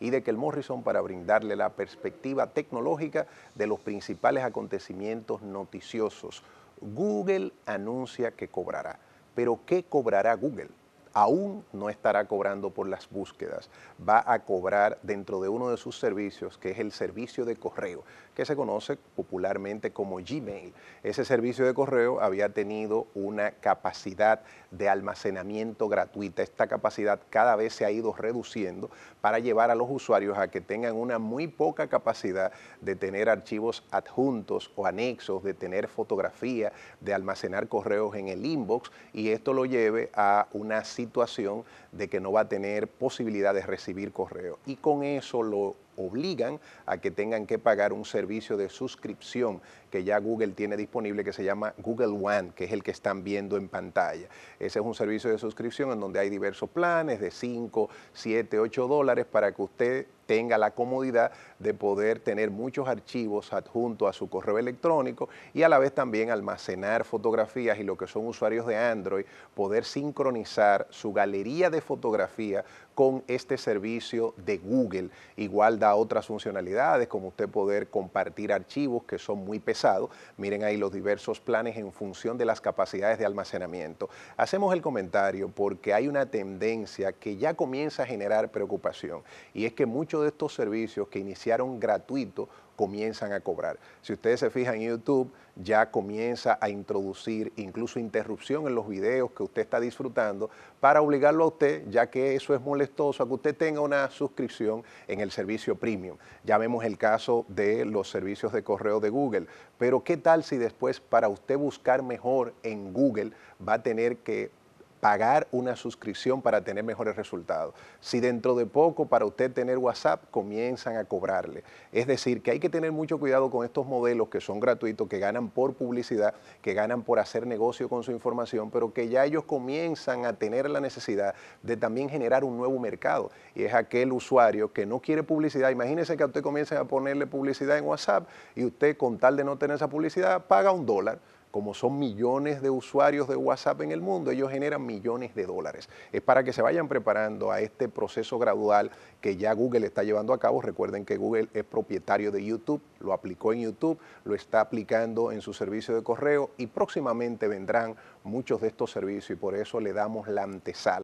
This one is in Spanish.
y de Kel Morrison para brindarle la perspectiva tecnológica de los principales acontecimientos noticiosos. Google anuncia que cobrará, pero ¿qué cobrará Google? aún no estará cobrando por las búsquedas, va a cobrar dentro de uno de sus servicios, que es el servicio de correo, que se conoce popularmente como Gmail. Ese servicio de correo había tenido una capacidad de almacenamiento gratuita. Esta capacidad cada vez se ha ido reduciendo para llevar a los usuarios a que tengan una muy poca capacidad de tener archivos adjuntos o anexos, de tener fotografía, de almacenar correos en el inbox y esto lo lleve a una situación situación de que no va a tener posibilidad de recibir correo. Y con eso lo obligan a que tengan que pagar un servicio de suscripción que ya Google tiene disponible que se llama Google One, que es el que están viendo en pantalla. Ese es un servicio de suscripción en donde hay diversos planes de 5, 7, 8 dólares para que usted tenga la comodidad de poder tener muchos archivos adjunto a su correo electrónico y a la vez también almacenar fotografías y lo que son usuarios de Android, poder sincronizar su galería de fotografía con este servicio de Google. Igual da otras funcionalidades como usted poder compartir archivos que son muy pesados. Miren ahí los diversos planes en función de las capacidades de almacenamiento. Hacemos el comentario porque hay una tendencia que ya comienza a generar preocupación y es que muchos de estos servicios que iniciaron gratuito comienzan a cobrar. Si ustedes se fijan en YouTube, ya comienza a introducir incluso interrupción en los videos que usted está disfrutando para obligarlo a usted, ya que eso es molestoso, a que usted tenga una suscripción en el servicio premium. Ya vemos el caso de los servicios de correo de Google, pero ¿qué tal si después para usted buscar mejor en Google va a tener que pagar una suscripción para tener mejores resultados. Si dentro de poco para usted tener WhatsApp comienzan a cobrarle. Es decir, que hay que tener mucho cuidado con estos modelos que son gratuitos, que ganan por publicidad, que ganan por hacer negocio con su información, pero que ya ellos comienzan a tener la necesidad de también generar un nuevo mercado. Y es aquel usuario que no quiere publicidad. Imagínese que a usted comiencen a ponerle publicidad en WhatsApp y usted con tal de no tener esa publicidad paga un dólar como son millones de usuarios de WhatsApp en el mundo, ellos generan millones de dólares. Es para que se vayan preparando a este proceso gradual que ya Google está llevando a cabo. Recuerden que Google es propietario de YouTube, lo aplicó en YouTube, lo está aplicando en su servicio de correo y próximamente vendrán muchos de estos servicios y por eso le damos la antesala.